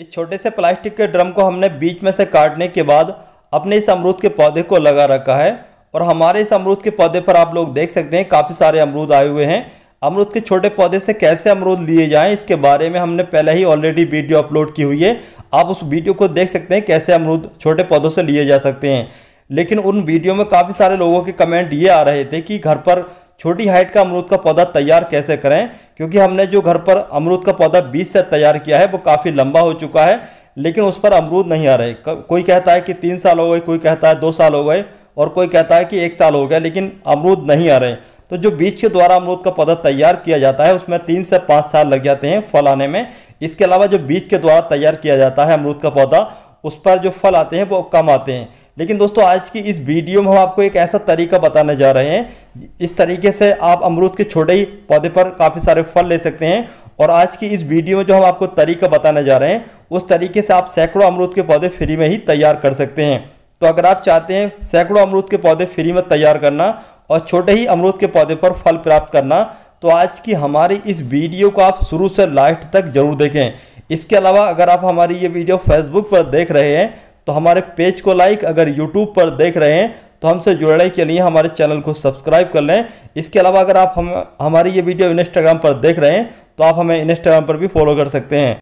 इस छोटे से प्लास्टिक के ड्रम को हमने बीच में से काटने के बाद अपने इस अमरूद के पौधे को लगा रखा है और हमारे इस अमरूद के पौधे पर आप लोग देख सकते हैं काफ़ी सारे अमरूद आए हुए हैं अमरूद के छोटे पौधे से कैसे अमरूद लिए जाएं इसके बारे में हमने पहले ही ऑलरेडी वीडियो अपलोड की हुई है आप उस वीडियो को देख सकते हैं कैसे अमरूद छोटे पौधों से लिए जा सकते हैं लेकिन उन वीडियो में काफ़ी सारे लोगों के कमेंट ये आ रहे थे कि घर पर छोटी हाइट का अमरूद का पौधा तैयार कैसे करें क्योंकि हमने जो घर पर अमरूद का पौधा बीज से तैयार किया है वो काफ़ी लंबा हो चुका है लेकिन उस पर अमरूद नहीं आ रहे कोई कहता है कि तीन साल हो गए कोई कहता है दो साल हो गए और कोई कहता है कि एक साल हो गया लेकिन अमरूद नहीं आ रहे तो जो बीज के द्वारा अमरूद का पौधा तैयार किया जाता है उसमें तीन से पाँच साल लग जाते हैं फल आने में इसके अलावा जो बीज के द्वारा तैयार किया जाता है अमरूद का पौधा उस पर जो फल आते हैं वो कम आते हैं लेकिन दोस्तों आज की इस वीडियो में हम आपको एक ऐसा तरीका बताने जा रहे हैं इस तरीके से आप अमरूद के छोटे ही पौधे पर काफ़ी सारे फल ले सकते हैं और आज की इस वीडियो में जो हम आपको तरीका बताने जा रहे हैं उस तरीके से आप सैकड़ों अमरूद के पौधे फ्री में ही तैयार कर सकते हैं तो अगर आप चाहते हैं सैकड़ों अमरूद के पौधे फ्री में तैयार करना और छोटे ही अमरूद के पौधे पर फल प्राप्त करना तो आज की हमारी इस वीडियो को आप शुरू से लास्ट तक जरूर देखें इसके अलावा अगर आप हमारी ये वीडियो फेसबुक पर देख रहे हैं तो हमारे पेज को लाइक अगर यूट्यूब पर देख रहे हैं तो हमसे जुड़ने के लिए हमारे चैनल को सब्सक्राइब कर लें इसके अलावा अगर आप हम हमारी ये वीडियो इंस्टाग्राम पर देख रहे हैं तो आप हमें इंस्टाग्राम पर भी फॉलो कर सकते हैं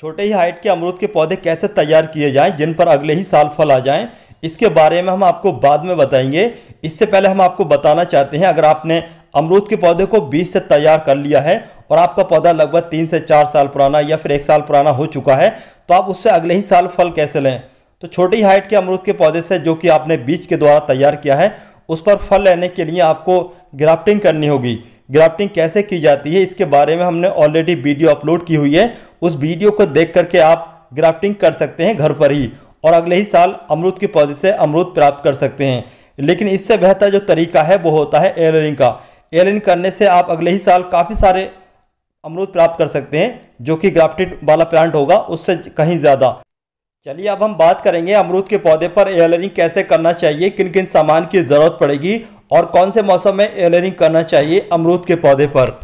छोटे ही हाइट के अमरूद के पौधे कैसे तैयार किए जाएं जिन पर अगले ही साल फल आ जाएं इसके बारे में हम आपको बाद में बताएंगे इससे पहले हम आपको बताना चाहते हैं अगर आपने अमरूद के पौधे को बीज से तैयार कर लिया है और आपका पौधा लगभग तीन से चार साल पुराना या फिर एक साल पुराना हो चुका है तो आप उससे अगले ही साल फल कैसे लें तो छोटी हाइट के अमरूद के पौधे से जो कि आपने बीज के द्वारा तैयार किया है उस पर फल लेने के लिए आपको ग्राफ्टिंग करनी होगी ग्राफ्टिंग कैसे की जाती है इसके बारे में हमने ऑलरेडी वीडियो अपलोड की हुई है उस वीडियो को देख करके आप ग्राफ्टिंग कर सकते हैं घर पर ही और अगले ही साल अमरूद के पौधे से अमरूद प्राप्त कर सकते हैं लेकिन इससे बेहतर जो तरीका है वो होता है एयरिंग का एयरलाइन करने से आप अगले ही साल काफ़ी सारे अमरूद प्राप्त कर सकते हैं जो कि ग्राफ्टेड वाला प्लांट होगा उससे कहीं ज़्यादा चलिए अब हम बात करेंगे अमरूद के पौधे पर एयरिंग कैसे करना चाहिए किन किन सामान की ज़रूरत पड़ेगी और कौन से मौसम में एयरिंग करना चाहिए अमरूद के पौधे पर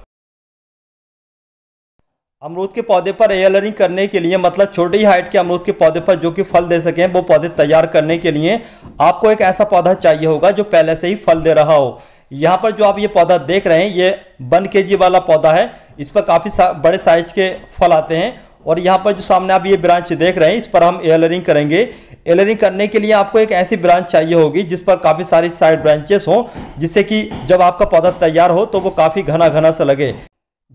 अमरूद के पौधे पर एयरलरिंग करने के लिए मतलब छोटी हाइट के अमरूद के पौधे पर जो कि फल दे सकें वो पौधे तैयार करने के लिए आपको एक ऐसा पौधा चाहिए होगा जो पहले से ही फल दे रहा हो यहाँ पर जो आप ये पौधा देख रहे हैं ये वन के वाला पौधा है इस पर काफ़ी सा, बड़े साइज के फल आते हैं और यहाँ पर जो सामने आप ये ब्रांच देख रहे हैं इस पर हम एलरिंग करेंगे एलरिंग करने के लिए आपको एक ऐसी ब्रांच चाहिए होगी जिस पर काफ़ी सारी साइड ब्रांचेस हों जिससे कि जब आपका पौधा तैयार हो तो वो काफ़ी घना घना सा लगे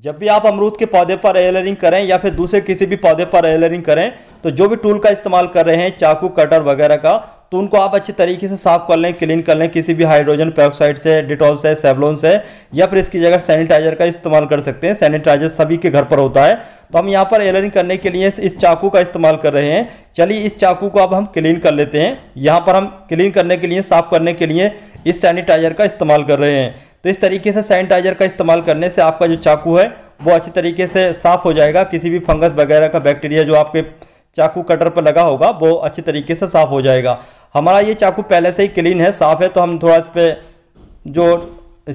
जब भी आप अमरूद के पौधे पर एलरिंग करें या फिर दूसरे किसी भी पौधे पर एलरिंग करें तो जो भी टूल का इस्तेमाल कर रहे हैं चाकू कटर वगैरह का तो उनको आप अच्छे तरीके से साफ कर लें क्लीन कर लें किसी भी हाइड्रोजन पेरोक्साइड से डिटॉल से सेवलोन से या फिर इसकी जगह सैनिटाइजर का इस्तेमाल कर सकते हैं सैनिटाइजर सभी के घर पर होता है तो हम यहाँ पर एलरिंग करने के लिए इस चाकू का इस्तेमाल कर रहे हैं चलिए इस चाकू को अब हम क्लीन कर लेते हैं यहाँ पर हम क्लीन करने के लिए साफ करने के लिए इस सैनिटाइजर का इस्तेमाल कर रहे हैं तो इस तरीके से सैनिटाइजर का इस्तेमाल करने से आपका जो चाकू है वो अच्छी तरीके से साफ हो जाएगा किसी भी फंगस वगैरह का बैक्टीरिया जो आपके चाकू कटर पर लगा होगा वो अच्छी तरीके से साफ हो जाएगा हमारा ये चाकू पहले से ही क्लीन है साफ़ है तो हम थोड़ा इस पर जो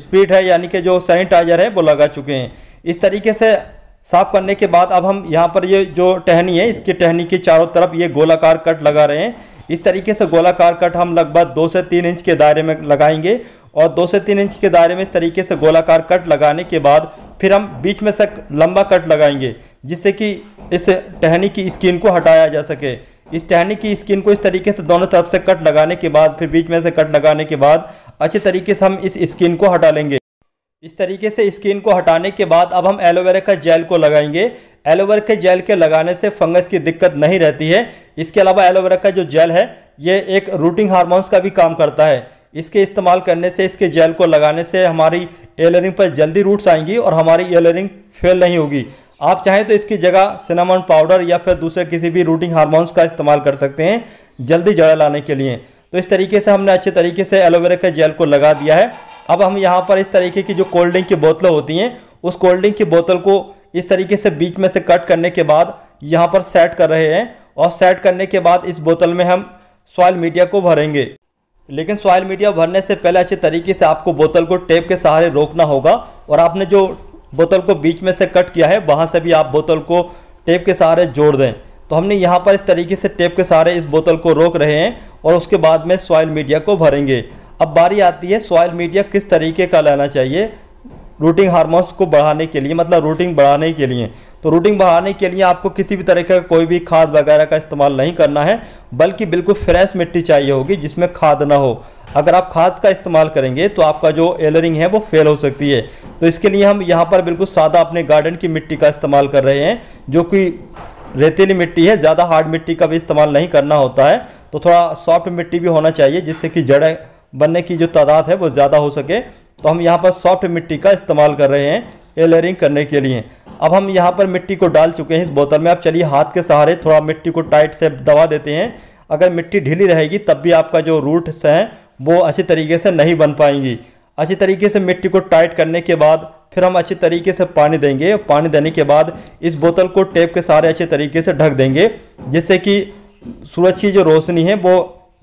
स्पीड है यानी कि जो सैनिटाइजर है वो लगा चुके हैं इस तरीके से साफ करने के बाद अब हम यहाँ पर ये जो टहनी है इसकी टहनी के चारों तरफ ये गोलाकार कट लगा रहे हैं इस तरीके से गोलाकार कट हम लगभग दो से तीन इंच के दायरे में लगाएंगे और दो से तीन इंच के दायरे में इस तरीके से गोलाकार कट लगाने के बाद फिर हम बीच में से लंबा कट लगाएंगे जिससे कि इस टहनी की स्किन को हटाया जा सके इस टहनी की स्किन को इस तरीके से दोनों तरफ से कट लगाने के बाद फिर बीच में से कट लगाने के बाद अच्छे तरीके से हम इस स्किन को हटा लेंगे इस तरीके से स्किन को हटाने के बाद अब हम एलोवेरा का जेल को लगाएंगे एलोवेरा के जेल के लगाने से फंगस की दिक्कत नहीं रहती है इसके अलावा एलोवेरा का जो जेल है ये एक रूटिंग हार्मोन्स का भी काम करता है इसके इस्तेमाल करने से इसके जेल को लगाने से हमारी एयरिंग पर जल्दी रूट्स आएंगी और हमारी एयरिंग फेल नहीं होगी आप चाहें तो इसकी जगह सिनेमन पाउडर या फिर दूसरे किसी भी रूटिंग हारमोन्स का इस्तेमाल कर सकते हैं जल्दी जड़ा लाने के लिए तो इस तरीके से हमने अच्छे तरीके से एलोवेरा के जेल को लगा दिया है अब हम यहाँ पर इस तरीके की जो कोल्ड ड्रिंक की बोतलें होती हैं उस कोल्ड ड्रिंक की बोतल को इस तरीके से बीच में से कट करने के बाद यहाँ पर सेट कर रहे हैं और सेट करने के बाद इस बोतल में हम सॉयल मीडिया को भरेंगे लेकिन सॉइल मीडिया भरने से पहले अच्छे तरीके से आपको बोतल को टेप के सहारे रोकना होगा और आपने जो बोतल को बीच में से कट किया है वहाँ से भी आप बोतल को टेप के सहारे जोड़ दें तो हमने यहाँ पर इस तरीके से टेप के सहारे इस बोतल को रोक रहे हैं और उसके बाद में सॉइल मीडिया को भरेंगे अब बारी आती है सॉइल मीडिया किस तरीके का लाना चाहिए रूटिंग हार्मोन्स को बढ़ाने के लिए मतलब रूटिंग बढ़ाने के लिए तो रूटिंग बढ़ाने के लिए आपको किसी भी तरह का कोई भी खाद वगैरह का इस्तेमाल नहीं करना है बल्कि बिल्कुल फ्रेश मिट्टी चाहिए होगी जिसमें खाद ना हो अगर आप खाद का इस्तेमाल करेंगे तो आपका जो एलरिंग है वो फेल हो सकती है तो इसके लिए हम यहाँ पर बिल्कुल सादा अपने गार्डन की मिट्टी का इस्तेमाल कर रहे हैं जो कि रेतीली मिट्टी है ज़्यादा हार्ड मिट्टी का भी इस्तेमाल नहीं करना होता है तो थोड़ा सॉफ्ट मिट्टी भी होना चाहिए जिससे कि जड़ें बनने की जो तादाद है वो ज़्यादा हो सके तो हम यहाँ पर सॉफ्ट मिट्टी का इस्तेमाल कर रहे हैं एलरिंग करने के लिए अब हम यहाँ पर मिट्टी को डाल चुके हैं इस बोतल में आप चलिए हाथ के सहारे थोड़ा मिट्टी को टाइट से दबा देते हैं अगर मिट्टी ढीली रहेगी तब भी आपका जो रूट्स हैं वो अच्छी तरीके से नहीं बन पाएंगी अच्छी तरीके से मिट्टी को टाइट करने के बाद फिर हम अच्छी तरीके से पानी देंगे पानी देने के बाद इस बोतल को टेप के सहारे अच्छे तरीके से ढक देंगे जिससे कि सूरज की जो रोशनी है वो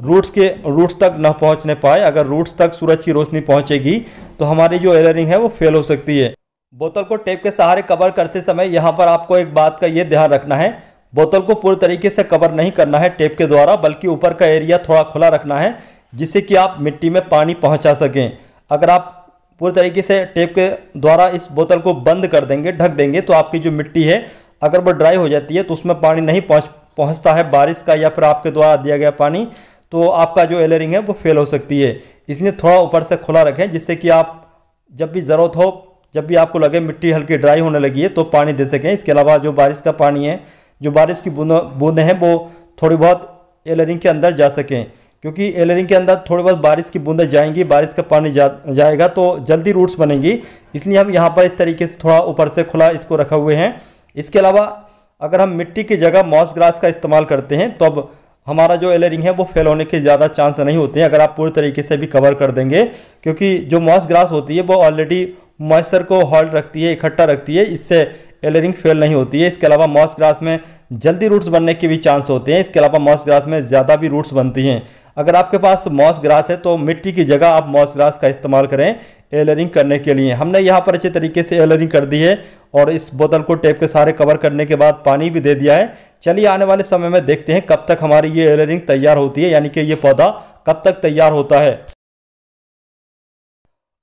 रूट्स के रूट्स तक ना पहुंचने पाए अगर रूट्स तक सूरज की रोशनी पहुंचेगी तो हमारी जो एयरिंग है वो फेल हो सकती है बोतल को टेप के सहारे कवर करते समय यहाँ पर आपको एक बात का ये ध्यान रखना है बोतल को पूरे तरीके से कवर नहीं करना है टेप के द्वारा बल्कि ऊपर का एरिया थोड़ा खुला रखना है जिससे कि आप मिट्टी में पानी पहुँचा सकें अगर आप पूरे तरीके से टेप के द्वारा इस बोतल को बंद कर देंगे ढक देंगे तो आपकी जो मिट्टी है अगर वो ड्राई हो जाती है तो उसमें पानी नहीं पहुँच पहुँचता है बारिश का या फिर आपके द्वारा दिया गया पानी तो आपका जो एलरिंग है वो फेल हो सकती है इसलिए थोड़ा ऊपर से खुला रखें जिससे कि आप जब भी ज़रूरत हो जब भी आपको लगे मिट्टी हल्की ड्राई होने लगी है तो पानी दे सकें इसके अलावा जो बारिश का पानी है जो बारिश की बूंद बूंदें हैं वो थोड़ी बहुत एलरिंग के अंदर जा सकें क्योंकि एलरिंग के अंदर थोड़ी बहुत बारिश की बूंदें जाएंगी बारिश का पानी जा जाएगा तो जल्दी रूट्स बनेंगी इसलिए हम यहाँ पर इस तरीके से थोड़ा ऊपर से खुला इसको रखा हुए हैं इसके अलावा अगर हम मिट्टी की जगह मॉस ग्रास का इस्तेमाल करते हैं तो अब हमारा जो एलरिंग है वो फेल होने के ज़्यादा चांस नहीं होते हैं अगर आप पूरी तरीके से भी कवर कर देंगे क्योंकि जो मॉस ग्रास होती है वो ऑलरेडी मॉइस्चर को हॉल्ड रखती है इकट्ठा रखती है इससे एलरिंग फेल नहीं होती है इसके अलावा मॉस ग्रास में जल्दी रूट्स बनने के भी चांस होते हैं इसके अलावा मॉस ग्रास में ज़्यादा भी रूट्स बनती हैं अगर आपके पास मॉस ग्रास है तो मिट्टी की जगह आप मॉस ग्रास का इस्तेमाल करें एलरिंग करने के लिए हमने यहाँ पर अच्छे तरीके से एलरिंग कर दी है और इस बोतल को टेप के सारे कवर करने के बाद पानी भी दे दिया है चलिए आने वाले समय में देखते हैं कब तक हमारी ये एलरिंग तैयार होती है यानी कि ये पौधा कब तक तैयार होता है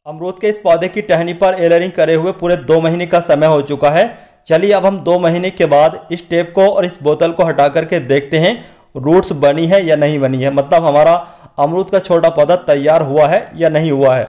अमरूद के इस पौधे की टहनी पर एलरिंग करे हुए पूरे दो महीने का समय हो चुका है चलिए अब हम दो महीने के बाद इस टेप को और इस बोतल को हटा करके देखते हैं रूट्स बनी है या नहीं बनी है मतलब हमारा अमरूद का छोटा पौधा तैयार हुआ है या नहीं हुआ है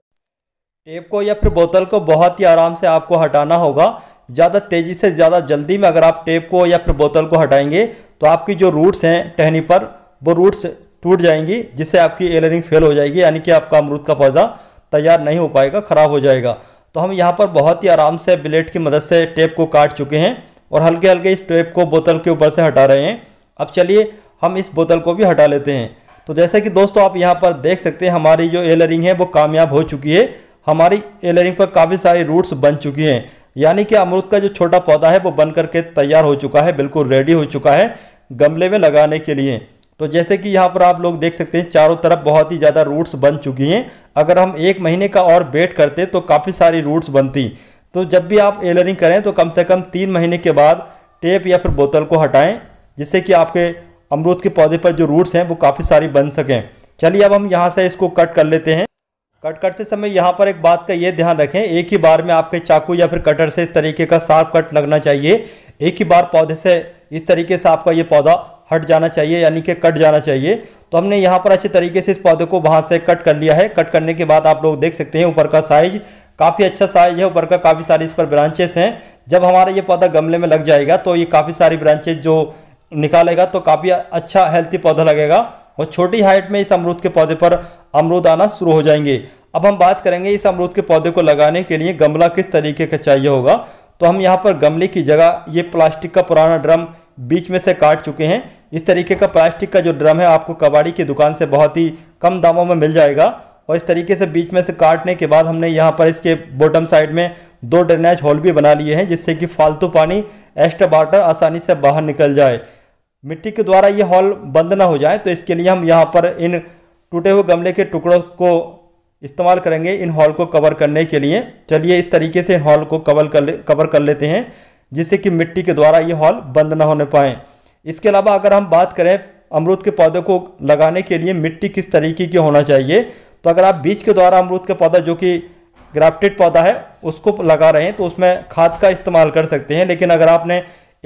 टेप को या फिर बोतल को बहुत ही आराम से आपको हटाना होगा ज़्यादा तेज़ी से ज़्यादा जल्दी में अगर आप टेप को या फिर बोतल को हटाएंगे तो आपकी जो रूट्स हैं टहनी पर वो रूट्स टूट जाएंगी जिससे आपकी एलरिंग फेल हो जाएगी यानी कि आपका अमरूद का पौधा तैयार नहीं हो पाएगा ख़राब हो जाएगा तो हम यहाँ पर बहुत ही आराम से ब्लेड की मदद से टेप को काट चुके हैं और हल्के हल्के इस टेप को बोतल के ऊपर से हटा रहे हैं अब चलिए हम इस बोतल को भी हटा लेते हैं तो जैसे कि दोस्तों आप यहाँ पर देख सकते हैं हमारी जो एलरिंग है वो कामयाब हो चुकी है हमारी एलरिंग पर काफ़ी सारी रूट्स बन चुकी हैं यानी कि अमरूद का जो छोटा पौधा है वो बन करके तैयार हो चुका है बिल्कुल रेडी हो चुका है गमले में लगाने के लिए तो जैसे कि यहाँ पर आप लोग देख सकते हैं चारों तरफ बहुत ही ज़्यादा रूट्स बन चुकी हैं अगर हम एक महीने का और वेट करते तो काफ़ी सारी रूट्स बनती तो जब भी आप एलरिंग करें तो कम से कम तीन महीने के बाद टेप या फिर बोतल को हटाएं जिससे कि आपके अमरूद के पौधे पर जो रूट्स हैं वो काफ़ी सारी बन सकें चलिए अब हम यहाँ से इसको कट कर लेते हैं कट करते समय यहाँ पर एक बात का ये ध्यान रखें एक ही बार में आपके चाकू या फिर कटर से इस तरीके का साफ कट लगना चाहिए एक ही बार पौधे से इस तरीके से आपका ये पौधा हट जाना चाहिए यानी कि कट जाना चाहिए तो हमने यहाँ पर अच्छे तरीके से इस पौधे को वहाँ से कट कर लिया है कट करने के बाद आप लोग देख सकते हैं ऊपर का साइज काफ़ी अच्छा साइज है ऊपर का काफ़ी सारी इस पर ब्रांचेस हैं जब हमारा ये पौधा गमले में लग जाएगा तो ये काफ़ी सारी ब्रांचेज जो निकालेगा तो काफ़ी अच्छा हेल्थी पौधा लगेगा और छोटी हाइट में इस अमरूद के पौधे पर अमरूद आना शुरू हो जाएंगे अब हम बात करेंगे इस अमरूद के पौधे को लगाने के लिए गमला किस तरीके का चाहिए होगा तो हम यहाँ पर गमले की जगह ये प्लास्टिक का पुराना ड्रम बीच में से काट चुके हैं इस तरीके का प्लास्टिक का जो ड्रम है आपको कबाड़ी की दुकान से बहुत ही कम दामों में मिल जाएगा और इस तरीके से बीच में से काटने के बाद हमने यहाँ पर इसके बॉटम साइड में दो ड्रेनेज होल भी बना लिए हैं जिससे कि फालतू पानी एक्स्ट्रा वाटर आसानी से बाहर निकल जाए मिट्टी के द्वारा ये हॉल बंद ना हो जाए तो इसके लिए हम यहाँ पर इन टूटे हुए गमले के टुकड़ों को इस्तेमाल करेंगे इन हॉल को कवर करने के लिए चलिए इस तरीके से हॉल को कवर कर ले कवर कर लेते हैं जिससे कि मिट्टी के द्वारा ये हॉल बंद ना होने पाए इसके अलावा अगर हम बात करें अमरूद के पौधे को लगाने के लिए मिट्टी किस तरीके की होना चाहिए तो अगर आप बीज के द्वारा अमरूद का पौधा जो कि ग्राफ्टेड पौधा है उसको लगा रहे हैं तो उसमें खाद का इस्तेमाल कर सकते हैं लेकिन अगर आपने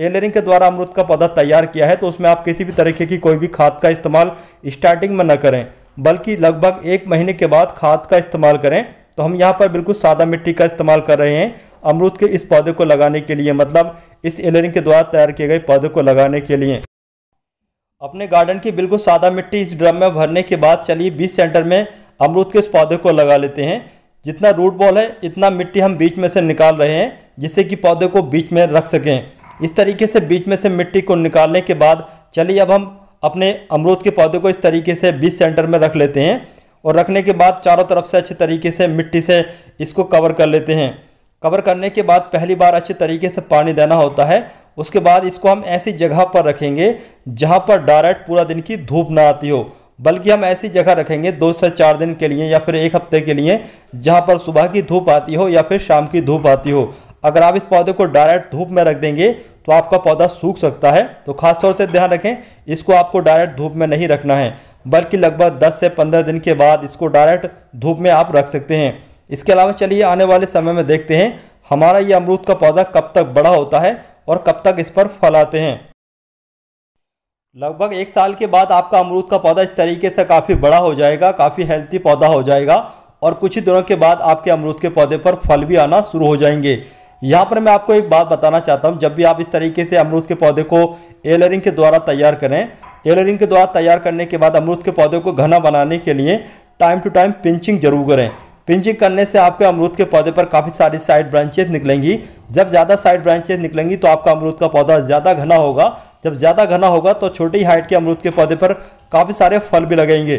एलरिंग के द्वारा अमरूद का पौधा तैयार किया है तो उसमें आप किसी भी तरीके की कोई भी खाद का इस्तेमाल स्टार्टिंग में न करें बल्कि लगभग एक महीने के बाद खाद का इस्तेमाल करें तो हम यहाँ पर बिल्कुल सादा मिट्टी का इस्तेमाल कर रहे हैं अमरूद के इस पौधे को लगाने के लिए मतलब इस एलरिंग के द्वारा तैयार किए गए पौधे को लगाने के लिए अपने गार्डन की बिल्कुल सादा मिट्टी इस ड्रम में भरने के बाद चलिए बीस सेंटर में अमरूद के इस पौधे को लगा लेते हैं जितना रूट बॉल है इतना मिट्टी हम बीच में से निकाल रहे हैं जिससे कि पौधे को बीच में रख सकें इस तरीके से बीच में से मिट्टी को निकालने के बाद चलिए अब हम अपने अमरूद के पौधे को इस तरीके से बीज सेंटर में रख लेते हैं और रखने के बाद चारों तरफ से अच्छे तरीके से मिट्टी से इसको कवर कर लेते हैं कवर करने के बाद पहली बार अच्छे तरीके से पानी देना होता है उसके बाद इसको हम ऐसी जगह पर रखेंगे जहाँ पर डायरेक्ट पूरा दिन की धूप ना आती हो बल्कि हम ऐसी जगह रखेंगे दो से चार दिन के लिए या फिर एक हफ्ते के लिए जहाँ पर सुबह की धूप आती हो या फिर शाम की धूप आती हो अगर आप इस पौधे को डायरेक्ट धूप में रख देंगे तो आपका पौधा सूख सकता है तो खासतौर से ध्यान रखें इसको आपको डायरेक्ट धूप में नहीं रखना है बल्कि लगभग 10 से 15 दिन के बाद इसको डायरेक्ट धूप में आप रख सकते हैं इसके अलावा चलिए आने वाले समय में देखते हैं हमारा ये अमरूद का पौधा कब तक बड़ा होता है और कब तक इस पर फल आते हैं लगभग एक साल के बाद आपका अमरूद का पौधा इस तरीके से काफ़ी बड़ा हो जाएगा काफ़ी हेल्थी पौधा हो जाएगा और कुछ ही दिनों के बाद आपके अमरूद के पौधे पर फल भी आना शुरू हो जाएंगे यहाँ पर मैं आपको एक बात बताना चाहता हूँ जब भी आप इस तरीके से अमरूद के पौधे को एलरिंग के द्वारा तैयार करें एलरिंग के द्वारा तैयार करने के बाद अमरूद के पौधे को घना बनाने के लिए टाइम टू टाइम पिंचिंग जरूर करें पिंचिंग करने से आपके अमरूद के पौधे पर काफ़ी सारी साइड ब्रांचेज निकलेंगी जब ज़्यादा साइड ब्रांचेज निकलेंगी तो आपका अमरूद का पौधा ज़्यादा घना होगा जब ज़्यादा घना होगा तो छोटी हाइट के अमरूद के पौधे पर काफ़ी सारे फल भी लगेंगे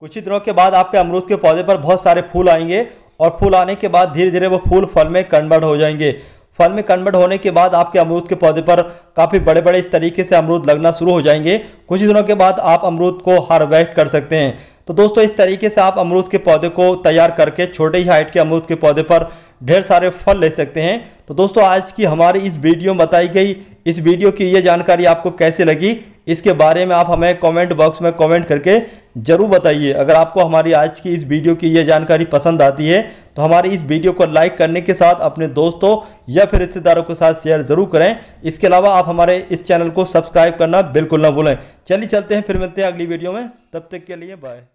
कुछ ही दिनों के बाद आपके अमरूद के पौधे पर बहुत सारे फूल आएंगे और फूल आने के बाद धीरे धीरे वो फूल फल में कन्वर्ट हो जाएंगे फल में कन्वर्ट होने के बाद आपके अमरूद के पौधे पर काफ़ी बड़े बड़े इस तरीके से अमरूद लगना शुरू हो जाएंगे कुछ ही दिनों के बाद आप अमरूद को हार्वेस्ट कर सकते हैं तो दोस्तों इस तरीके से आप अमरूद के पौधे को तैयार करके छोटे ही हाइट के अमरूद के पौधे पर ढेर सारे फल ले सकते हैं तो दोस्तों आज की हमारी इस वीडियो में बताई गई इस वीडियो की ये जानकारी आपको कैसे लगी इसके बारे में आप हमें कमेंट बॉक्स में कमेंट करके ज़रूर बताइए अगर आपको हमारी आज की इस वीडियो की यह जानकारी पसंद आती है तो हमारी इस वीडियो को लाइक करने के साथ अपने दोस्तों या फिर रिश्तेदारों के साथ शेयर ज़रूर करें इसके अलावा आप हमारे इस चैनल को सब्सक्राइब करना बिल्कुल ना भूलें चलिए चलते हैं फिर मिलते हैं अगली वीडियो में तब तक के लिए बाय